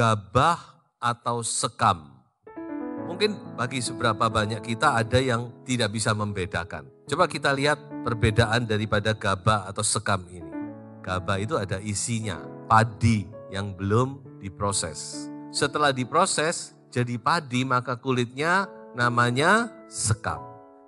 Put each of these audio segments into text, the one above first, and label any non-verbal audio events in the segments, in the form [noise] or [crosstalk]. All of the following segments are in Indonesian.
gabah atau sekam. Mungkin bagi seberapa banyak kita ada yang tidak bisa membedakan. Coba kita lihat perbedaan daripada gabah atau sekam ini. Gabah itu ada isinya, padi yang belum diproses. Setelah diproses jadi padi maka kulitnya namanya sekam.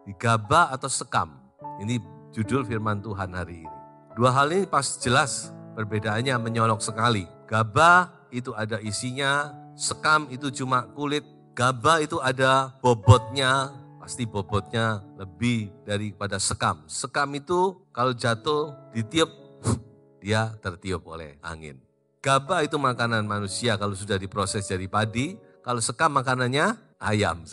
Gabah atau sekam. Ini judul firman Tuhan hari ini. Dua hal ini pas jelas perbedaannya menyolok sekali. Gabah itu ada isinya, sekam itu cuma kulit, gabah itu ada bobotnya, pasti bobotnya lebih daripada sekam. Sekam itu kalau jatuh ditiup, dia tertiup oleh angin. Gabah itu makanan manusia kalau sudah diproses jadi padi, kalau sekam makanannya ayam. [laughs]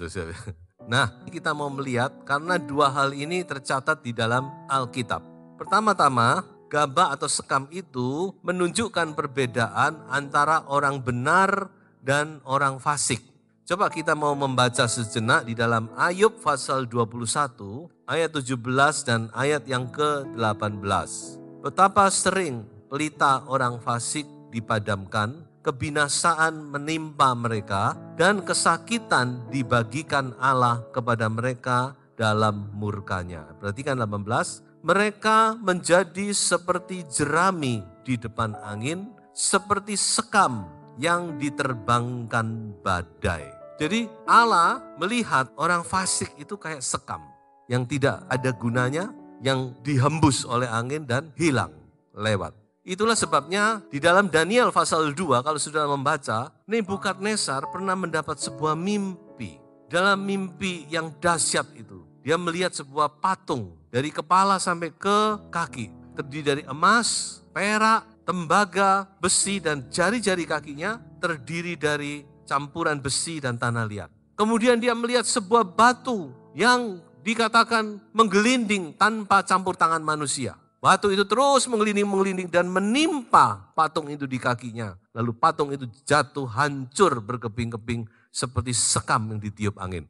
Nah, kita mau melihat karena dua hal ini tercatat di dalam Alkitab. Pertama-tama, Gabah atau sekam itu menunjukkan perbedaan antara orang benar dan orang fasik. Coba kita mau membaca sejenak di dalam Ayub pasal 21 ayat 17 dan ayat yang ke-18. Betapa sering pelita orang fasik dipadamkan, kebinasaan menimpa mereka dan kesakitan dibagikan Allah kepada mereka dalam murkanya. Perhatikan 18, mereka menjadi seperti jerami di depan angin, seperti sekam yang diterbangkan badai. Jadi Allah melihat orang fasik itu kayak sekam yang tidak ada gunanya, yang dihembus oleh angin dan hilang lewat. Itulah sebabnya di dalam Daniel pasal 2 kalau sudah membaca, Nebukadnezar pernah mendapat sebuah mimpi. Dalam mimpi yang dahsyat itu, dia melihat sebuah patung dari kepala sampai ke kaki. Terdiri dari emas, perak, tembaga, besi, dan jari-jari kakinya terdiri dari campuran besi dan tanah liat. Kemudian dia melihat sebuah batu yang dikatakan menggelinding tanpa campur tangan manusia. Batu itu terus menggelinding-menggelinding dan menimpa patung itu di kakinya. Lalu patung itu jatuh hancur berkeping-keping seperti sekam yang ditiup angin.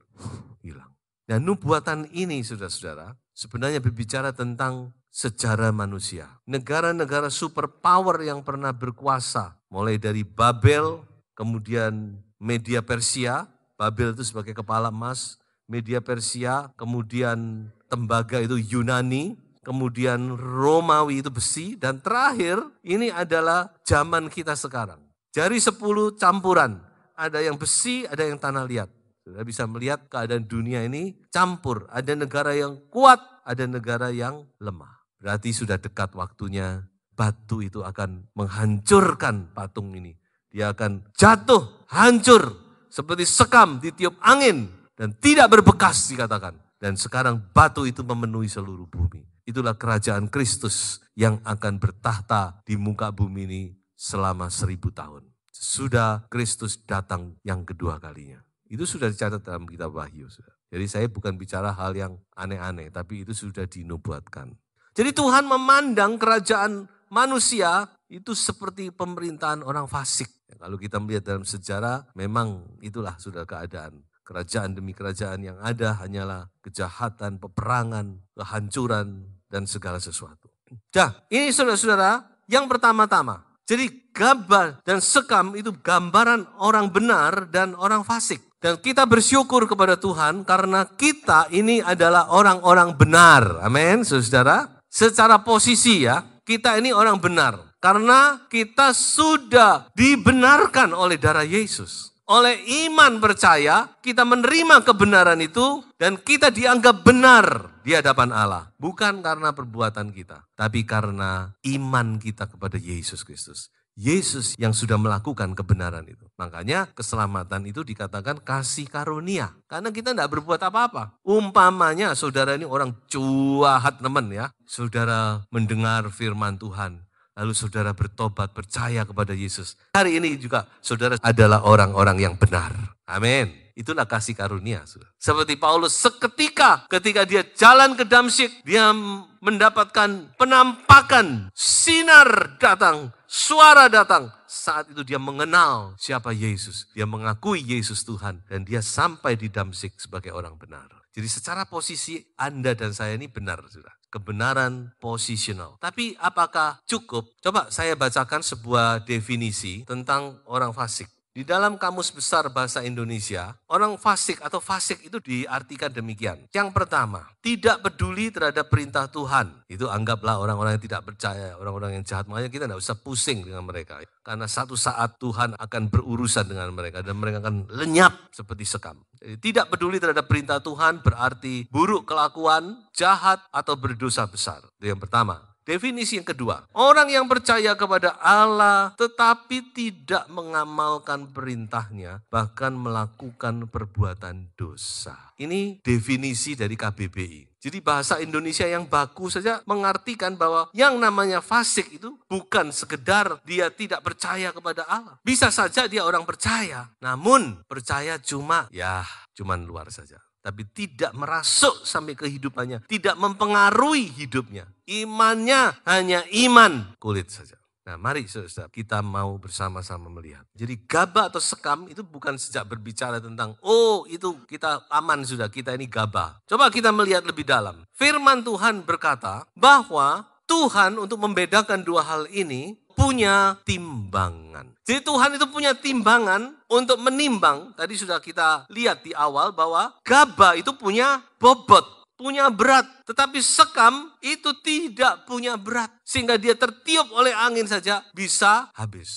Hilang. Dan nubuatan ini, saudara-saudara, sebenarnya berbicara tentang sejarah manusia. Negara-negara superpower yang pernah berkuasa, mulai dari Babel, kemudian media Persia, Babel itu sebagai kepala emas, media Persia, kemudian tembaga itu Yunani, kemudian Romawi itu besi, dan terakhir ini adalah zaman kita sekarang. Jari sepuluh campuran, ada yang besi, ada yang tanah liat. Saudara bisa melihat keadaan dunia ini campur. Ada negara yang kuat, ada negara yang lemah. Berarti sudah dekat waktunya batu itu akan menghancurkan patung ini. Dia akan jatuh, hancur, seperti sekam ditiup angin dan tidak berbekas dikatakan. Dan sekarang batu itu memenuhi seluruh bumi. Itulah kerajaan Kristus yang akan bertahta di muka bumi ini selama seribu tahun. Sudah Kristus datang yang kedua kalinya. Itu sudah dicatat dalam kitab Wahyu. Jadi saya bukan bicara hal yang aneh-aneh, tapi itu sudah dinubuatkan. Jadi Tuhan memandang kerajaan manusia itu seperti pemerintahan orang fasik. Kalau kita melihat dalam sejarah, memang itulah sudah keadaan. Kerajaan demi kerajaan yang ada hanyalah kejahatan, peperangan, kehancuran, dan segala sesuatu. Nah, ini saudara-saudara yang pertama-tama. Jadi gambar dan Sekam itu gambaran orang benar dan orang fasik. Dan kita bersyukur kepada Tuhan karena kita ini adalah orang-orang benar. Amin, saudara. Secara posisi ya, kita ini orang benar. Karena kita sudah dibenarkan oleh darah Yesus. Oleh iman percaya, kita menerima kebenaran itu dan kita dianggap benar di hadapan Allah. Bukan karena perbuatan kita, tapi karena iman kita kepada Yesus Kristus. Yesus yang sudah melakukan kebenaran itu. Makanya keselamatan itu dikatakan kasih karunia. Karena kita tidak berbuat apa-apa. Umpamanya saudara ini orang cuahat teman ya. Saudara mendengar firman Tuhan. Lalu saudara bertobat, percaya kepada Yesus. Hari ini juga saudara adalah orang-orang yang benar. Amin. Itulah kasih karunia. sudah. Seperti Paulus seketika ketika dia jalan ke Damsyik, dia mendapatkan penampakan, sinar datang, suara datang. Saat itu dia mengenal siapa Yesus. Dia mengakui Yesus Tuhan dan dia sampai di Damsyik sebagai orang benar. Jadi secara posisi Anda dan saya ini benar, sudah kebenaran posisional. Tapi apakah cukup? Coba saya bacakan sebuah definisi tentang orang fasik. Di dalam Kamus Besar Bahasa Indonesia, orang fasik atau fasik itu diartikan demikian. Yang pertama, tidak peduli terhadap perintah Tuhan. Itu anggaplah orang-orang yang tidak percaya, orang-orang yang jahat. Makanya kita tidak usah pusing dengan mereka. Karena satu saat Tuhan akan berurusan dengan mereka dan mereka akan lenyap seperti sekam. Jadi, tidak peduli terhadap perintah Tuhan berarti buruk kelakuan, jahat, atau berdosa besar. Itu yang pertama. Definisi yang kedua, orang yang percaya kepada Allah tetapi tidak mengamalkan perintahnya, bahkan melakukan perbuatan dosa. Ini definisi dari KBBI. Jadi bahasa Indonesia yang baku saja mengartikan bahwa yang namanya fasik itu bukan sekedar dia tidak percaya kepada Allah. Bisa saja dia orang percaya, namun percaya cuma ya cuman luar saja tapi tidak merasuk sampai kehidupannya, tidak mempengaruhi hidupnya. Imannya hanya iman kulit saja. Nah, mari saudara, kita mau bersama-sama melihat. Jadi gabah atau sekam itu bukan sejak berbicara tentang, oh itu kita aman sudah, kita ini gabah. Coba kita melihat lebih dalam. Firman Tuhan berkata bahwa Tuhan untuk membedakan dua hal ini, punya timbangan. Jadi Tuhan itu punya timbangan untuk menimbang. Tadi sudah kita lihat di awal bahwa gabah itu punya bobot punya berat, tetapi sekam itu tidak punya berat, sehingga dia tertiup oleh angin saja bisa habis.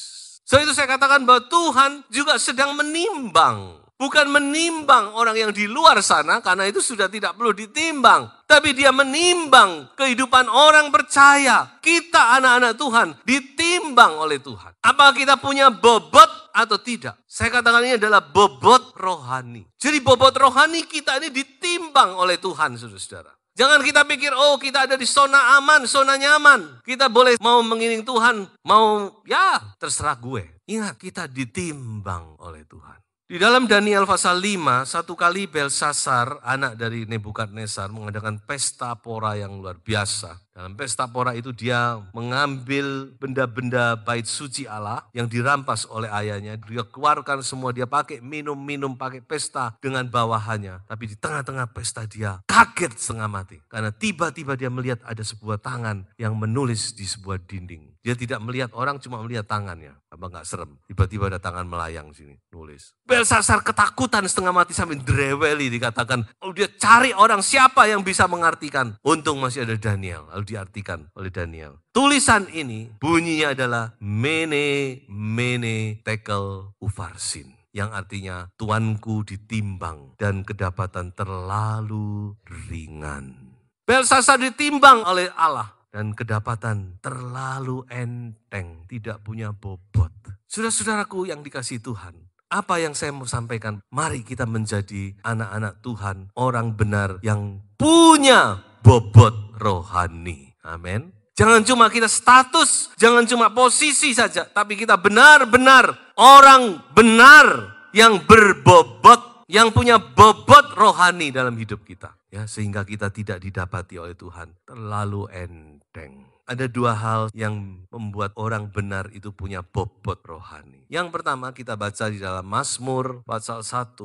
So itu saya katakan bahwa Tuhan juga sedang menimbang Bukan menimbang orang yang di luar sana, karena itu sudah tidak perlu ditimbang. Tapi dia menimbang kehidupan orang percaya. Kita anak-anak Tuhan ditimbang oleh Tuhan. Apa kita punya bobot atau tidak? Saya katakan ini adalah bobot rohani. Jadi bobot rohani kita ini ditimbang oleh Tuhan, saudara-saudara. Jangan kita pikir, oh kita ada di zona aman, zona nyaman. Kita boleh mau mengiring Tuhan, mau ya terserah gue. Ingat, kita ditimbang oleh Tuhan. Di dalam Daniel pasal 5, satu kali Belsasar, anak dari Nebukadnezar, mengadakan pesta pora yang luar biasa. Dalam pesta pora itu dia mengambil benda-benda bait suci Allah yang dirampas oleh ayahnya. Dia keluarkan semua, dia pakai minum-minum, pakai pesta dengan bawahannya. Tapi di tengah-tengah pesta dia kaget setengah mati. Karena tiba-tiba dia melihat ada sebuah tangan yang menulis di sebuah dinding. Dia tidak melihat orang, cuma melihat tangannya. Apa nggak serem? Tiba-tiba ada tangan melayang sini, nulis. Belsasar ketakutan setengah mati sampai dreweli dikatakan. Oh dia cari orang siapa yang bisa mengartikan. Untung masih ada Daniel lalu diartikan oleh Daniel. Tulisan ini bunyinya adalah mene mene tekel ufarsin yang artinya tuanku ditimbang dan kedapatan terlalu ringan. Belsasa ditimbang oleh Allah dan kedapatan terlalu enteng, tidak punya bobot. Saudara-saudaraku yang dikasih Tuhan, apa yang saya mau sampaikan, mari kita menjadi anak-anak Tuhan, orang benar yang punya bobot rohani. Amin. Jangan cuma kita status, jangan cuma posisi saja, tapi kita benar-benar orang benar yang berbobot, yang punya bobot rohani dalam hidup kita. Ya, sehingga kita tidak didapati oleh Tuhan. Terlalu enteng ada dua hal yang membuat orang benar itu punya bobot rohani. Yang pertama kita baca di dalam Mazmur pasal 1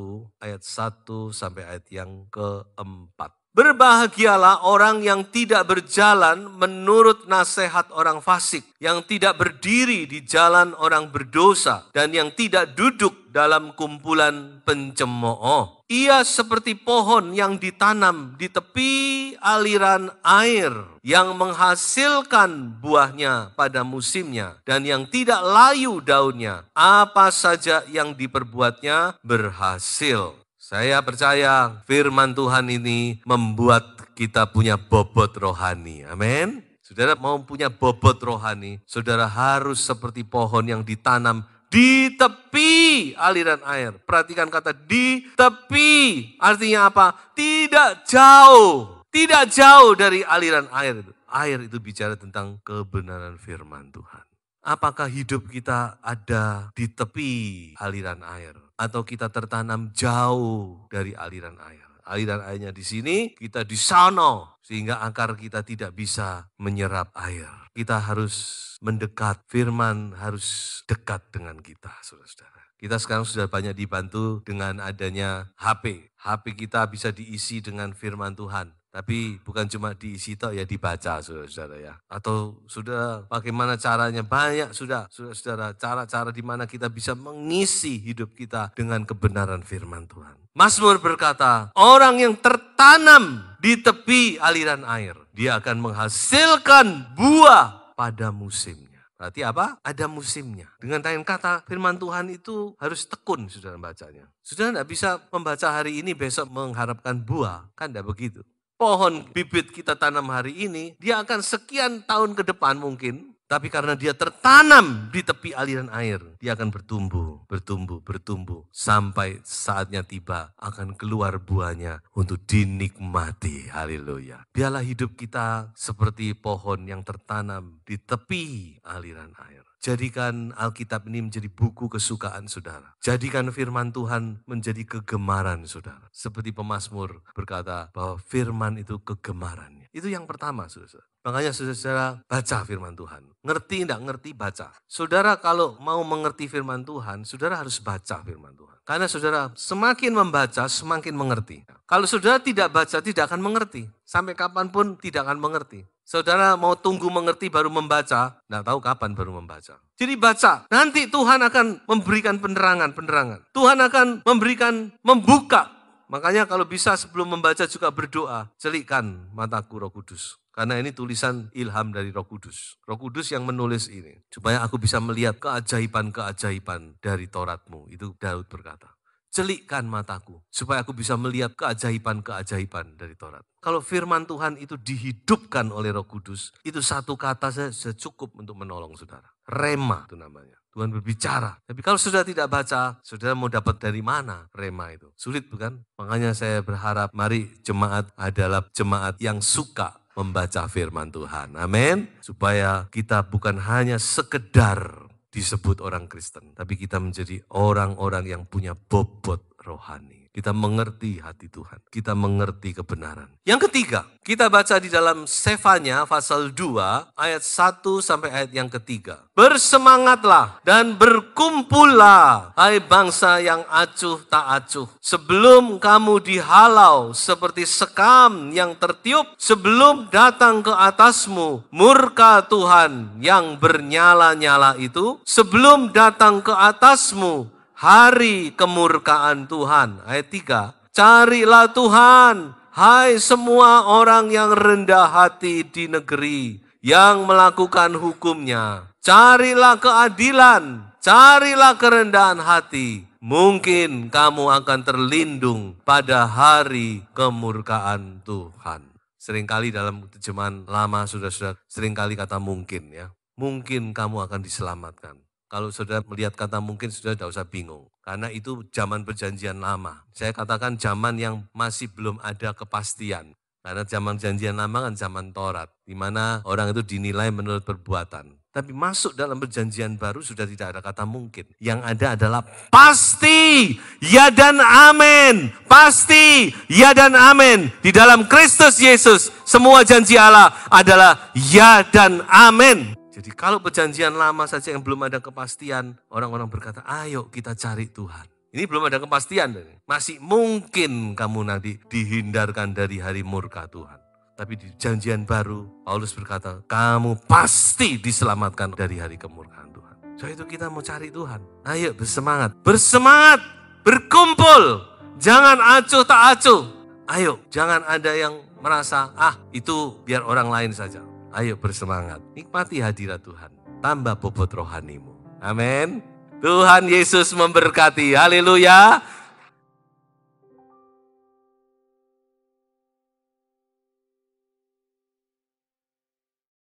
ayat 1 sampai ayat yang keempat. Berbahagialah orang yang tidak berjalan menurut nasihat orang fasik, yang tidak berdiri di jalan orang berdosa, dan yang tidak duduk dalam kumpulan pencemooh. Ia seperti pohon yang ditanam di tepi aliran air, yang menghasilkan buahnya pada musimnya, dan yang tidak layu daunnya. Apa saja yang diperbuatnya berhasil. Saya percaya firman Tuhan ini membuat kita punya bobot rohani. Amin. Saudara mau punya bobot rohani, saudara harus seperti pohon yang ditanam di tepi aliran air. Perhatikan kata di tepi. Artinya apa? Tidak jauh. Tidak jauh dari aliran air. Air itu bicara tentang kebenaran firman Tuhan. Apakah hidup kita ada di tepi aliran air atau kita tertanam jauh dari aliran air? Aliran airnya di sini, kita di sana sehingga akar kita tidak bisa menyerap air. Kita harus mendekat, firman harus dekat dengan kita, Saudara-saudara. Kita sekarang sudah banyak dibantu dengan adanya HP. HP kita bisa diisi dengan firman Tuhan. Tapi bukan cuma diisi tok ya dibaca saudara-saudara ya. Atau sudah bagaimana caranya banyak sudah saudara-saudara cara-cara di mana kita bisa mengisi hidup kita dengan kebenaran firman Tuhan. Mazmur berkata, orang yang tertanam di tepi aliran air, dia akan menghasilkan buah pada musimnya. Berarti apa? Ada musimnya. Dengan lain kata, firman Tuhan itu harus tekun, saudara bacanya. Saudara tidak bisa membaca hari ini, besok mengharapkan buah. Kan tidak begitu pohon bibit kita tanam hari ini, dia akan sekian tahun ke depan mungkin, tapi karena dia tertanam di tepi aliran air, dia akan bertumbuh, bertumbuh, bertumbuh, sampai saatnya tiba akan keluar buahnya untuk dinikmati. Haleluya. Biarlah hidup kita seperti pohon yang tertanam di tepi aliran air. Jadikan Alkitab ini menjadi buku kesukaan saudara. Jadikan firman Tuhan menjadi kegemaran saudara. Seperti pemazmur berkata bahwa firman itu kegemarannya. Itu yang pertama saudara. Makanya saudara baca firman Tuhan. Ngerti tidak ngerti baca. Saudara kalau mau mengerti firman Tuhan, saudara harus baca firman Tuhan. Karena saudara semakin membaca, semakin mengerti. Kalau saudara tidak baca, tidak akan mengerti. Sampai kapanpun tidak akan mengerti. Saudara mau tunggu mengerti baru membaca, nggak tahu kapan baru membaca. Jadi baca, nanti Tuhan akan memberikan penerangan-penerangan. Tuhan akan memberikan, membuka. Makanya kalau bisa sebelum membaca juga berdoa, celikkan mataku roh kudus. Karena ini tulisan ilham dari Roh Kudus. Roh Kudus yang menulis ini. Supaya aku bisa melihat keajaiban-keajaiban dari Toratmu. Itu Daud berkata. Celikkan mataku supaya aku bisa melihat keajaiban-keajaiban dari Taurat. Kalau firman Tuhan itu dihidupkan oleh Roh Kudus, itu satu kata saja cukup untuk menolong saudara. Rema itu namanya. Tuhan berbicara. Tapi kalau sudah tidak baca, saudara mau dapat dari mana rema itu? Sulit bukan? Makanya saya berharap mari jemaat adalah jemaat yang suka membaca firman Tuhan. Amin. Supaya kita bukan hanya sekedar disebut orang Kristen, tapi kita menjadi orang-orang yang punya bobot rohani. Kita mengerti hati Tuhan. Kita mengerti kebenaran. Yang ketiga, kita baca di dalam Sefanya pasal 2 ayat 1 sampai ayat yang ketiga. Bersemangatlah dan berkumpullah, hai bangsa yang acuh tak acuh. Sebelum kamu dihalau seperti sekam yang tertiup, sebelum datang ke atasmu murka Tuhan yang bernyala-nyala itu, sebelum datang ke atasmu hari kemurkaan Tuhan. Ayat 3, carilah Tuhan, hai semua orang yang rendah hati di negeri, yang melakukan hukumnya. Carilah keadilan, carilah kerendahan hati. Mungkin kamu akan terlindung pada hari kemurkaan Tuhan. Seringkali dalam terjemahan lama sudah-sudah seringkali kata mungkin ya. Mungkin kamu akan diselamatkan kalau saudara melihat kata mungkin, sudah tidak usah bingung. Karena itu zaman perjanjian lama. Saya katakan zaman yang masih belum ada kepastian. Karena zaman perjanjian lama kan zaman Taurat, di mana orang itu dinilai menurut perbuatan. Tapi masuk dalam perjanjian baru sudah tidak ada kata mungkin. Yang ada adalah pasti, ya dan amin. Pasti, ya dan amin. Di dalam Kristus Yesus, semua janji Allah adalah ya dan amin. Jadi kalau perjanjian lama saja yang belum ada kepastian, orang-orang berkata, ayo kita cari Tuhan. Ini belum ada kepastian. Masih mungkin kamu nanti dihindarkan dari hari murka Tuhan. Tapi di janjian baru, Paulus berkata, kamu pasti diselamatkan dari hari kemurkaan Tuhan. So itu kita mau cari Tuhan. Ayo bersemangat. Bersemangat. Berkumpul. Jangan acuh tak acuh. Ayo, jangan ada yang merasa, ah itu biar orang lain saja. Ayo bersemangat, nikmati hadirat Tuhan, tambah bobot rohanimu. Amin. Tuhan Yesus memberkati. Haleluya.